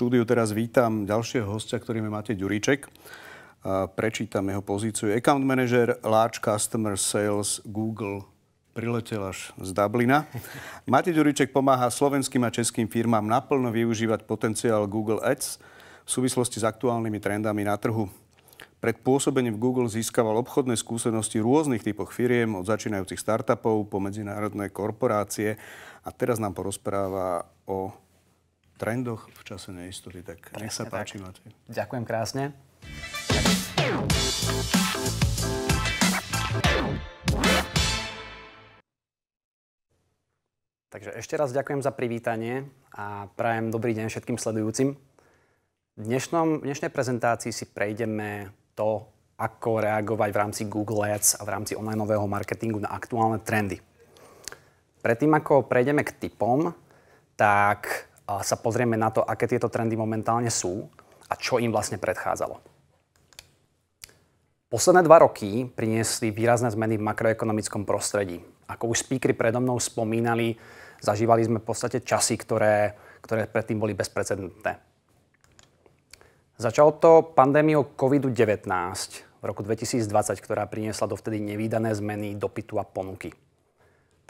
štúdiu teraz vítam ďalšieho hostia, ktorým je Matej Ďuríček. Prečítam jeho pozíciu. Account manager Large Customer Sales Google priletel až z Dublina. Matej Ďuríček pomáha slovenským a českým firmám naplno využívať potenciál Google Ads v súvislosti s aktuálnymi trendami na trhu. Pred pôsobením v Google získaval obchodné skúsenosti rôznych typoch firiem, od začínajúcich startupov po medzinárodné korporácie a teraz nám porozpráva o trendoch v čase neistoty. Tak Presne nech sa páči, tak. Matej. Ďakujem krásne. Takže ešte raz ďakujem za privítanie a prajem dobrý deň všetkým sledujúcim. V, dnešnom, v dnešnej prezentácii si prejdeme to, ako reagovať v rámci Google Ads a v rámci online marketingu na aktuálne trendy. Predtým, ako prejdeme k typom, tak sa pozrieme na to, aké tieto trendy momentálne sú a čo im vlastne predchádzalo. Posledné dva roky priniesli výrazné zmeny v makroekonomickom prostredí. Ako už speakery predo mnou spomínali, zažívali sme v podstate časy, ktoré, ktoré predtým boli bezprecedentné. Začalo to pandémiou COVID-19 v roku 2020, ktorá priniesla dovtedy nevýdané zmeny dopytu a ponuky.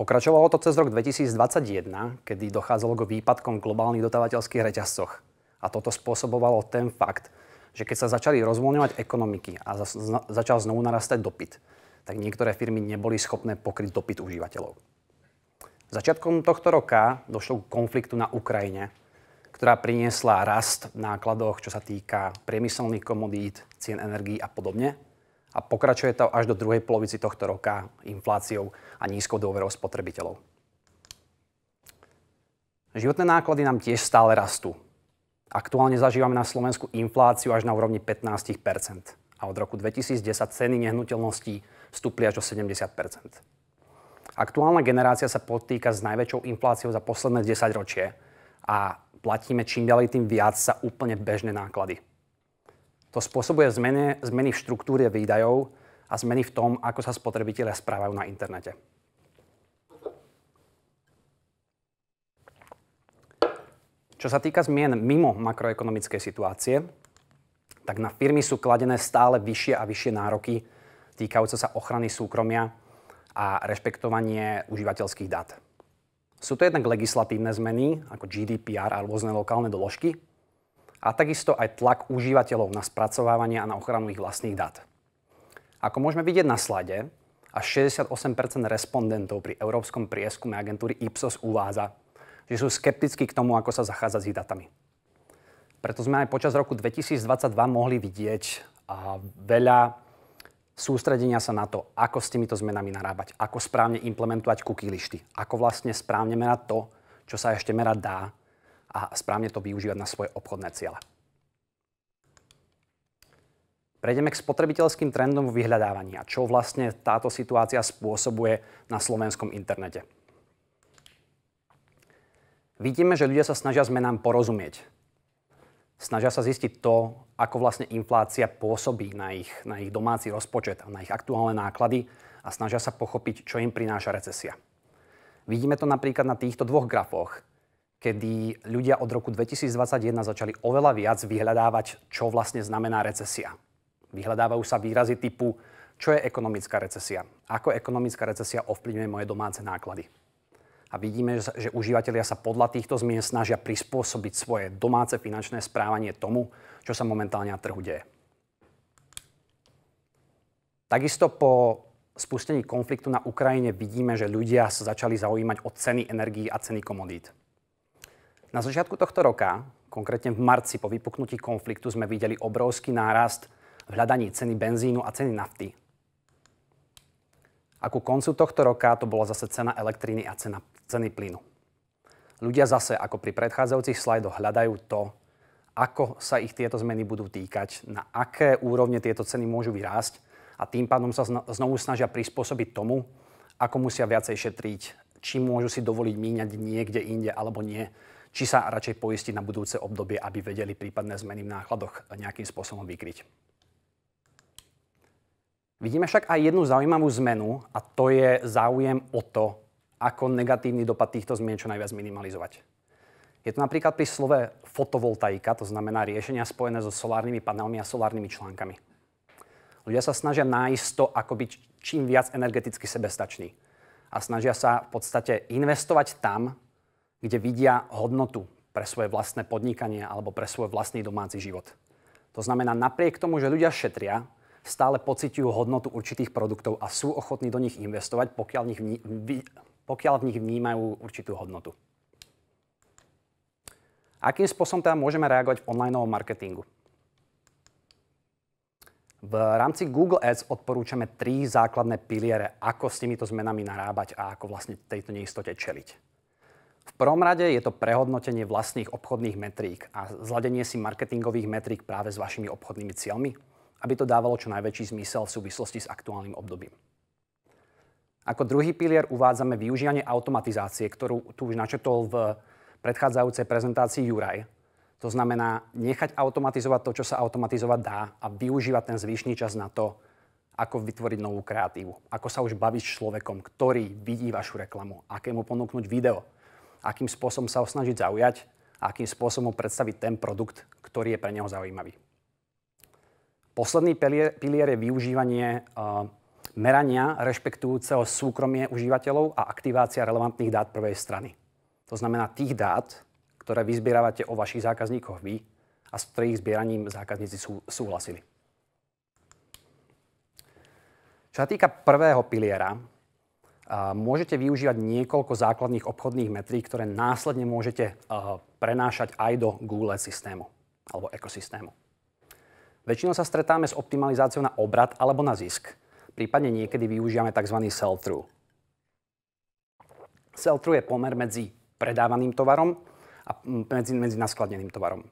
Pokračovalo to cez rok 2021, kedy dochádzalo k výpadkom v globálnych dotávateľských reťazcoch. A toto spôsobovalo ten fakt, že keď sa začali rozvoľňovať ekonomiky a začal znovu narastať dopyt, tak niektoré firmy neboli schopné pokryť dopyt užívateľov. Začiatkom tohto roka došlo k konfliktu na Ukrajine, ktorá priniesla rast v nákladoch, čo sa týka priemyselných komodít, cien energií a podobne a pokračuje to až do druhej polovici tohto roka infláciou a nízkou dôverou spotrebiteľov. Životné náklady nám tiež stále rastú. Aktuálne zažívame na Slovensku infláciu až na úrovni 15 a od roku 2010 ceny nehnuteľností vstúpli až do 70 Aktuálna generácia sa potýka s najväčšou infláciou za posledné 10 ročie a platíme čím ďalej tým viac sa úplne bežné náklady. To spôsobuje zmeny, zmeny v štruktúre výdajov a zmeny v tom, ako sa spotrebitelia správajú na internete. Čo sa týka zmien mimo makroekonomickej situácie, tak na firmy sú kladené stále vyššie a vyššie nároky týkajúce sa ochrany súkromia a rešpektovanie užívateľských dát. Sú to jednak legislatívne zmeny, ako GDPR a rôzne lokálne doložky, a takisto aj tlak užívateľov na spracovávanie a na ochranu ich vlastných dát. Ako môžeme vidieť na slade, až 68 respondentov pri európskom prieskume agentúry Ipsos uvádza, že sú skeptickí k tomu, ako sa zachádza s ich datami. Preto sme aj počas roku 2022 mohli vidieť a veľa sústredenia sa na to, ako s týmito zmenami narábať, ako správne implementovať cookie ako vlastne správne merať to, čo sa ešte merať dá a správne to využívať na svoje obchodné ciele. Prejdeme k spotrebiteľským trendom v vyhľadávaní a čo vlastne táto situácia spôsobuje na slovenskom internete. Vidíme, že ľudia sa snažia zmenám porozumieť. Snažia sa zistiť to, ako vlastne inflácia pôsobí na ich, na ich domáci rozpočet a na ich aktuálne náklady a snažia sa pochopiť, čo im prináša recesia. Vidíme to napríklad na týchto dvoch grafoch kedy ľudia od roku 2021 začali oveľa viac vyhľadávať, čo vlastne znamená recesia. Vyhľadávajú sa výrazy typu, čo je ekonomická recesia, ako ekonomická recesia ovplyvňuje moje domáce náklady. A vidíme, že užívateľia sa podľa týchto zmien snažia prispôsobiť svoje domáce finančné správanie tomu, čo sa momentálne na trhu deje. Takisto po spustení konfliktu na Ukrajine vidíme, že ľudia sa začali zaujímať o ceny energií a ceny komodít. Na začiatku tohto roka, konkrétne v marci po vypuknutí konfliktu, sme videli obrovský nárast v hľadaní ceny benzínu a ceny nafty. A ku koncu tohto roka to bola zase cena elektriny a cena, ceny plynu. Ľudia zase, ako pri predchádzajúcich slajdoch, hľadajú to, ako sa ich tieto zmeny budú týkať, na aké úrovne tieto ceny môžu vyrásť a tým pádom sa znovu snažia prispôsobiť tomu, ako musia viacej šetriť, či môžu si dovoliť míňať niekde inde alebo nie či sa radšej poistiť na budúce obdobie, aby vedeli prípadné zmeny v nákladoch nejakým spôsobom vykryť. Vidíme však aj jednu zaujímavú zmenu a to je záujem o to, ako negatívny dopad týchto zmien čo najviac minimalizovať. Je to napríklad pri slove fotovoltaika, to znamená riešenia spojené so solárnymi panelmi a solárnymi článkami. Ľudia sa snažia nájsť to, ako byť čím viac energeticky sebestačný. A snažia sa v podstate investovať tam, kde vidia hodnotu pre svoje vlastné podnikanie alebo pre svoj vlastný domáci život. To znamená, napriek tomu, že ľudia šetria, stále pociťujú hodnotu určitých produktov a sú ochotní do nich investovať, pokiaľ, nich vní, pokiaľ v nich vnímajú určitú hodnotu. Akým spôsobom teda môžeme reagovať v online marketingu? V rámci Google Ads odporúčame tri základné piliere, ako s týmito zmenami narábať a ako vlastne tejto neistote čeliť. V prvom rade je to prehodnotenie vlastných obchodných metrík a zladenie si marketingových metrík práve s vašimi obchodnými cieľmi, aby to dávalo čo najväčší zmysel v súvislosti s aktuálnym obdobím. Ako druhý pilier uvádzame využívanie automatizácie, ktorú tu už načetol v predchádzajúcej prezentácii Juraj. To znamená nechať automatizovať to, čo sa automatizovať dá a využívať ten zvyšný čas na to, ako vytvoriť novú kreatívu, ako sa už baviť s človekom, ktorý vidí vašu reklamu, aké mu ponúknuť video, akým spôsobom sa ho snažiť zaujať a akým spôsobom predstaviť ten produkt, ktorý je pre neho zaujímavý. Posledný pilier je využívanie e, merania rešpektujúceho súkromie užívateľov a aktivácia relevantných dát prvej strany. To znamená tých dát, ktoré zbierávate o vašich zákazníkoch vy a s ktorých zbieraním zákazníci sú, súhlasili. Čo sa týka prvého piliera, môžete využívať niekoľko základných obchodných metrík, ktoré následne môžete prenášať aj do Google systému alebo ekosystému. Väčšinou sa stretáme s optimalizáciou na obrad alebo na zisk. Prípadne niekedy využívame tzv. sell-through. Sell-through je pomer medzi predávaným tovarom a medzi, medzi naskladneným tovarom.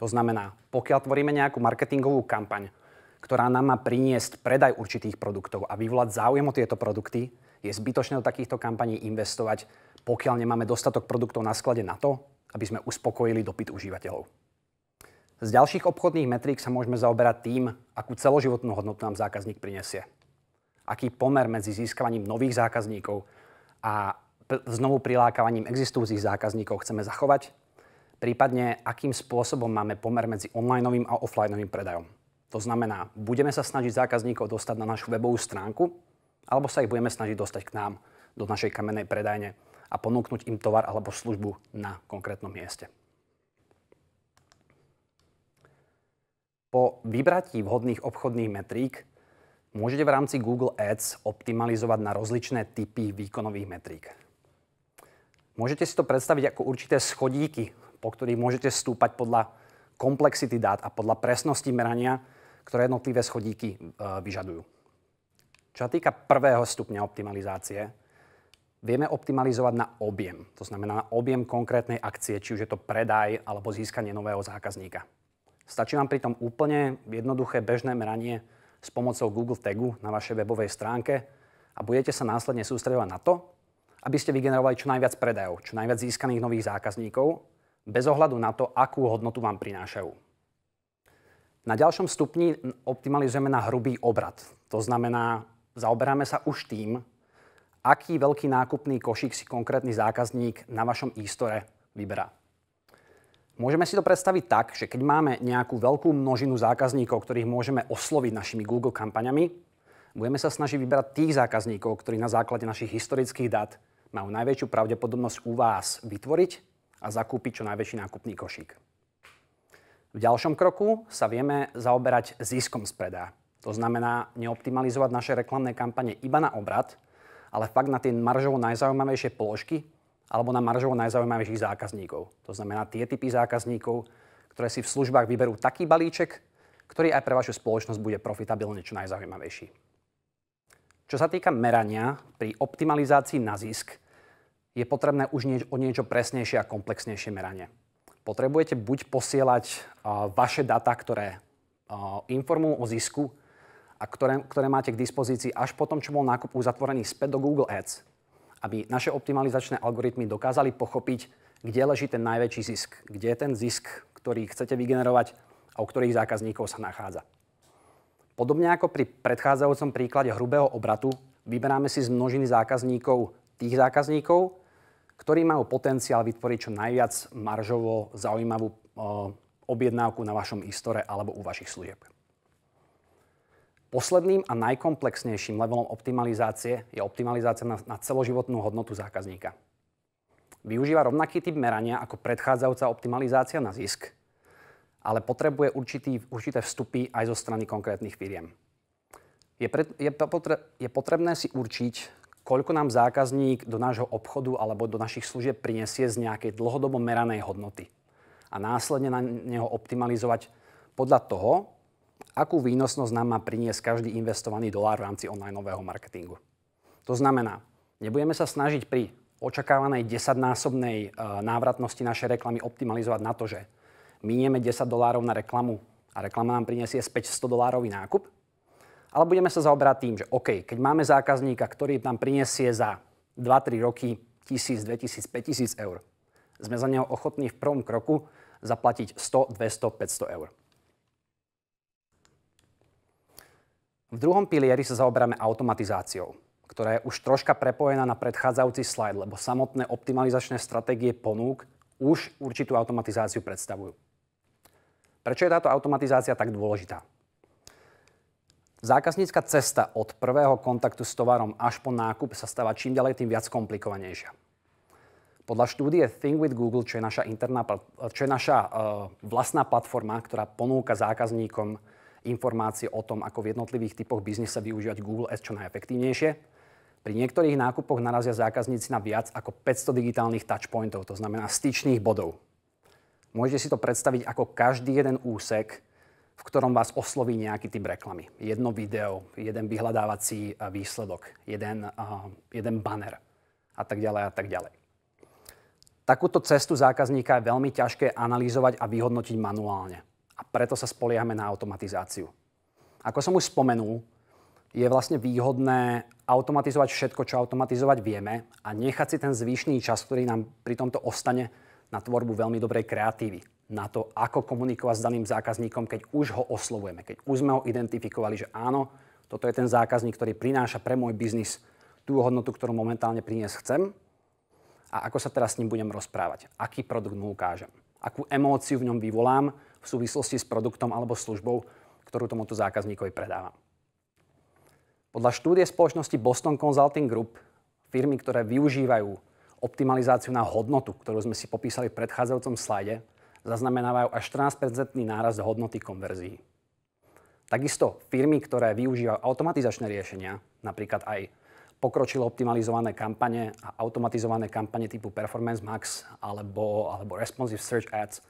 To znamená, pokiaľ tvoríme nejakú marketingovú kampaň, ktorá nám má priniesť predaj určitých produktov a vyvolať záujem o tieto produkty, je zbytočné do takýchto kampaní investovať, pokiaľ nemáme dostatok produktov na sklade na to, aby sme uspokojili dopyt užívateľov. Z ďalších obchodných metrík sa môžeme zaoberať tým, akú celoživotnú hodnotu nám zákazník prinesie. Aký pomer medzi získavaním nových zákazníkov a znovu prilákavaním existujúcich zákazníkov chceme zachovať, prípadne akým spôsobom máme pomer medzi online a offlineovým predajom. To znamená, budeme sa snažiť zákazníkov dostať na našu webovú stránku, alebo sa ich budeme snažiť dostať k nám do našej kamennej predajne a ponúknuť im tovar alebo službu na konkrétnom mieste. Po vybratí vhodných obchodných metrík môžete v rámci Google Ads optimalizovať na rozličné typy výkonových metrík. Môžete si to predstaviť ako určité schodíky, po ktorých môžete stúpať podľa komplexity dát a podľa presnosti merania, ktoré jednotlivé schodíky e, vyžadujú. Čo sa týka prvého stupňa optimalizácie, vieme optimalizovať na objem. To znamená na objem konkrétnej akcie, či už je to predaj alebo získanie nového zákazníka. Stačí vám pritom úplne jednoduché bežné meranie s pomocou Google Tagu na vašej webovej stránke a budete sa následne sústredovať na to, aby ste vygenerovali čo najviac predajov, čo najviac získaných nových zákazníkov, bez ohľadu na to, akú hodnotu vám prinášajú. Na ďalšom stupni optimalizujeme na hrubý obrad. To znamená Zaoberáme sa už tým, aký veľký nákupný košík si konkrétny zákazník na vašom e-store vyberá. Môžeme si to predstaviť tak, že keď máme nejakú veľkú množinu zákazníkov, ktorých môžeme osloviť našimi Google kampaňami, budeme sa snažiť vybrať tých zákazníkov, ktorí na základe našich historických dát majú najväčšiu pravdepodobnosť u vás vytvoriť a zakúpiť čo najväčší nákupný košík. V ďalšom kroku sa vieme zaoberať ziskom z predaja. To znamená neoptimalizovať naše reklamné kampane iba na obrad, ale fakt na tie maržovo najzaujímavejšie položky alebo na maržovo najzaujímavejších zákazníkov. To znamená tie typy zákazníkov, ktoré si v službách vyberú taký balíček, ktorý aj pre vašu spoločnosť bude profitabilne čo najzaujímavejší. Čo sa týka merania, pri optimalizácii na zisk je potrebné už nieč- o niečo presnejšie a komplexnejšie meranie. Potrebujete buď posielať uh, vaše data, ktoré uh, informujú o zisku, a ktoré, ktoré máte k dispozícii až po tom, čo bol nákup uzatvorený späť do Google Ads, aby naše optimalizačné algoritmy dokázali pochopiť, kde leží ten najväčší zisk, kde je ten zisk, ktorý chcete vygenerovať a u ktorých zákazníkov sa nachádza. Podobne ako pri predchádzajúcom príklade hrubého obratu, vyberáme si z množiny zákazníkov tých zákazníkov, ktorí majú potenciál vytvoriť čo najviac maržovo zaujímavú e, objednávku na vašom istore alebo u vašich služieb. Posledným a najkomplexnejším levelom optimalizácie je optimalizácia na, na celoživotnú hodnotu zákazníka. Využíva rovnaký typ merania ako predchádzajúca optimalizácia na zisk, ale potrebuje určitý, určité vstupy aj zo strany konkrétnych firiem. Je, pre, je, potre, je potrebné si určiť, koľko nám zákazník do nášho obchodu alebo do našich služieb prinesie z nejakej dlhodobo meranej hodnoty a následne na neho optimalizovať podľa toho, akú výnosnosť nám má priniesť každý investovaný dolár v rámci onlineového marketingu. To znamená, nebudeme sa snažiť pri očakávanej desaťnásobnej e, návratnosti našej reklamy optimalizovať na to, že minieme 10 dolárov na reklamu a reklama nám prinesie späť 100 dolárový nákup, ale budeme sa zaoberať tým, že OK, keď máme zákazníka, ktorý nám prinesie za 2-3 roky 1000, 2000, 5000 eur, sme za neho ochotní v prvom kroku zaplatiť 100, 200, 500 eur. V druhom pilieri sa zaoberáme automatizáciou, ktorá je už troška prepojená na predchádzajúci slajd, lebo samotné optimalizačné stratégie ponúk už určitú automatizáciu predstavujú. Prečo je táto automatizácia tak dôležitá? Zákaznícka cesta od prvého kontaktu s tovarom až po nákup sa stáva čím ďalej tým viac komplikovanejšia. Podľa štúdie Think with Google, čo je naša, interná, čo je naša uh, vlastná platforma, ktorá ponúka zákazníkom informácie o tom, ako v jednotlivých typoch biznesa využívať Google Ads čo najefektívnejšie. Pri niektorých nákupoch narazia zákazníci na viac ako 500 digitálnych touchpointov, to znamená styčných bodov. Môžete si to predstaviť ako každý jeden úsek, v ktorom vás osloví nejaký typ reklamy. Jedno video, jeden vyhľadávací e, výsledok, jeden, uh, jeden banner a tak ďalej a tak ďalej. Takúto cestu zákazníka je veľmi ťažké analyzovať a vyhodnotiť manuálne a preto sa spoliehame na automatizáciu. Ako som už spomenul, je vlastne výhodné automatizovať všetko, čo automatizovať vieme a nechať si ten zvyšný čas, ktorý nám pri tomto ostane na tvorbu veľmi dobrej kreatívy. Na to, ako komunikovať s daným zákazníkom, keď už ho oslovujeme, keď už sme ho identifikovali, že áno, toto je ten zákazník, ktorý prináša pre môj biznis tú hodnotu, ktorú momentálne priniesť chcem a ako sa teraz s ním budem rozprávať, aký produkt mu ukážem, akú emóciu v ňom vyvolám, v súvislosti s produktom alebo službou, ktorú tomuto zákazníkovi predávam. Podľa štúdie spoločnosti Boston Consulting Group firmy, ktoré využívajú optimalizáciu na hodnotu, ktorú sme si popísali v predchádzajúcom slajde, zaznamenávajú až 14-percentný nárast hodnoty konverzií. Takisto firmy, ktoré využívajú automatizačné riešenia, napríklad aj pokročilo optimalizované kampane a automatizované kampane typu Performance Max alebo, alebo Responsive Search Ads,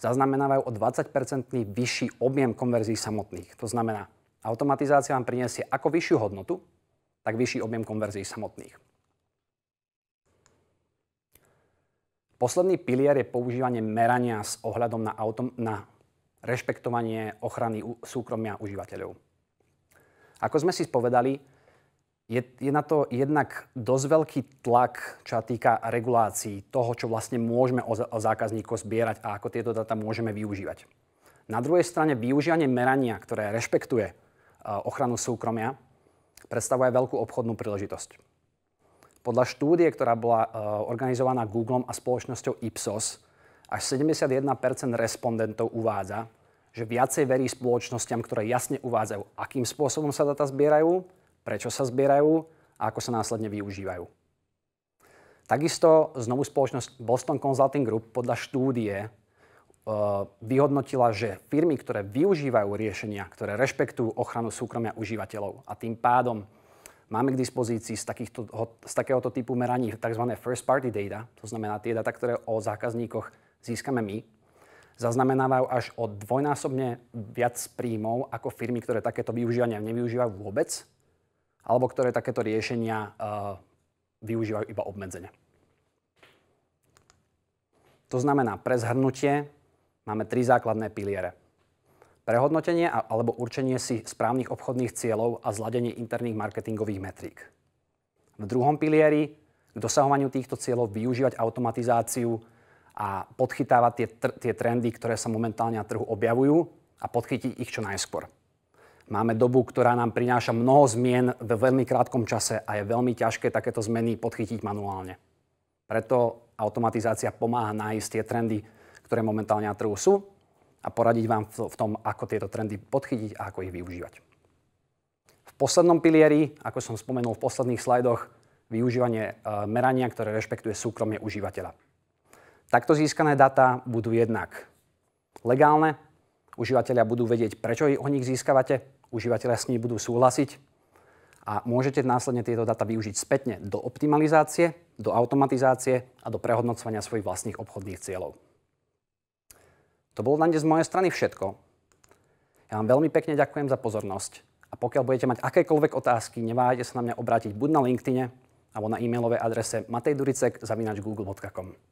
zaznamenávajú o 20-percentný vyšší objem konverzií samotných. To znamená, automatizácia vám priniesie ako vyššiu hodnotu, tak vyšší objem konverzií samotných. Posledný pilier je používanie merania s ohľadom na, autom- na rešpektovanie ochrany súkromia užívateľov. Ako sme si spovedali, je, je na to jednak dosť veľký tlak, čo sa týka regulácií toho, čo vlastne môžeme o, o zákazníkov zbierať a ako tieto dáta môžeme využívať. Na druhej strane využívanie merania, ktoré rešpektuje e, ochranu súkromia, predstavuje veľkú obchodnú príležitosť. Podľa štúdie, ktorá bola e, organizovaná Google a spoločnosťou Ipsos, až 71 respondentov uvádza, že viacej verí spoločnosťam, ktoré jasne uvádzajú, akým spôsobom sa data zbierajú, prečo sa zbierajú a ako sa následne využívajú. Takisto znovu spoločnosť Boston Consulting Group podľa štúdie e, vyhodnotila, že firmy, ktoré využívajú riešenia, ktoré rešpektujú ochranu súkromia užívateľov a tým pádom máme k dispozícii z, takýchto, z takéhoto typu meraní tzv. first party data, to znamená tie data, ktoré o zákazníkoch získame my, zaznamenávajú až o dvojnásobne viac príjmov ako firmy, ktoré takéto využívania nevyužívajú vôbec alebo ktoré takéto riešenia eh, využívajú iba obmedzenia. To znamená, pre zhrnutie máme tri základné piliere. Prehodnotenie alebo určenie si správnych obchodných cieľov a zladenie interných marketingových metrík. V druhom pilieri k dosahovaniu týchto cieľov využívať automatizáciu a podchytávať tie, tr- tie trendy, ktoré sa momentálne na trhu objavujú a podchytiť ich čo najskôr. Máme dobu, ktorá nám prináša mnoho zmien ve veľmi krátkom čase a je veľmi ťažké takéto zmeny podchytiť manuálne. Preto automatizácia pomáha nájsť tie trendy, ktoré momentálne na trhu sú a poradiť vám v tom, ako tieto trendy podchytiť a ako ich využívať. V poslednom pilieri, ako som spomenul v posledných slajdoch, využívanie e, merania, ktoré rešpektuje súkromie užívateľa. Takto získané data budú jednak legálne, užívateľia budú vedieť, prečo ich o nich získavate, užívateľia s nimi budú súhlasiť a môžete následne tieto data využiť spätne do optimalizácie, do automatizácie a do prehodnocovania svojich vlastných obchodných cieľov. To bolo na dnes z mojej strany všetko. Ja vám veľmi pekne ďakujem za pozornosť a pokiaľ budete mať akékoľvek otázky, neváhajte sa na mňa obrátiť buď na LinkedIne alebo na e-mailovej adrese matejduricek.google.com.